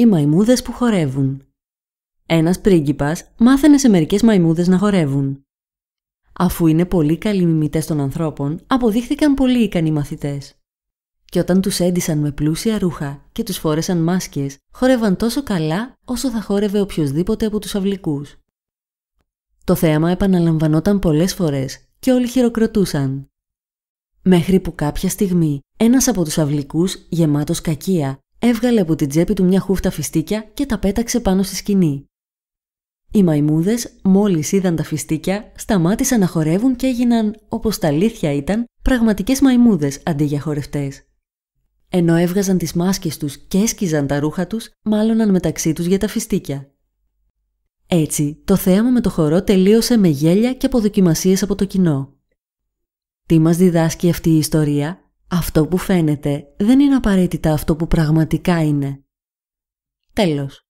οι μαϊμούδες που χορεύουν. Ένας πρίγκιπας μάθαινε σε μερικές μαϊμούδες να χορεύουν. Αφού είναι πολύ καλοί μιμητές των ανθρώπων, αποδείχθηκαν πολύ ικανοί μαθητές. Και όταν τους έντυσαν με πλούσια ρούχα και τους φόρεσαν μάσκες, χόρευαν τόσο καλά όσο θα χόρευε οποιοδήποτε από τους αυλικούς. Το θέαμα επαναλαμβανόταν πολλές φορές και όλοι χειροκροτούσαν. Μέχρι που κάποια στιγμή ένας από τους αυλικούς, γεμάτος κακία, έβγαλε από την τσέπη του μια χούφτα φιστίκια και τα πέταξε πάνω στη σκηνή. Οι μαϊμούδες, μόλις είδαν τα φιστίκια, σταμάτησαν να χορεύουν και έγιναν, όπως τα αλήθεια ήταν, πραγματικές μαϊμούδες αντί για χορευτές. Ενώ έβγαζαν τις μάσκες τους και έσκιζαν τα ρούχα τους, μάλωναν μεταξύ τους για τα φιστίκια. Έτσι, το θέαμα με το χορό τελείωσε με γέλια και αποδοκιμασίες από το κοινό. Τι μας διδάσκει αυτή η ιστορία? Αυτό που φαίνεται δεν είναι απαραίτητα αυτό που πραγματικά είναι. Τέλος.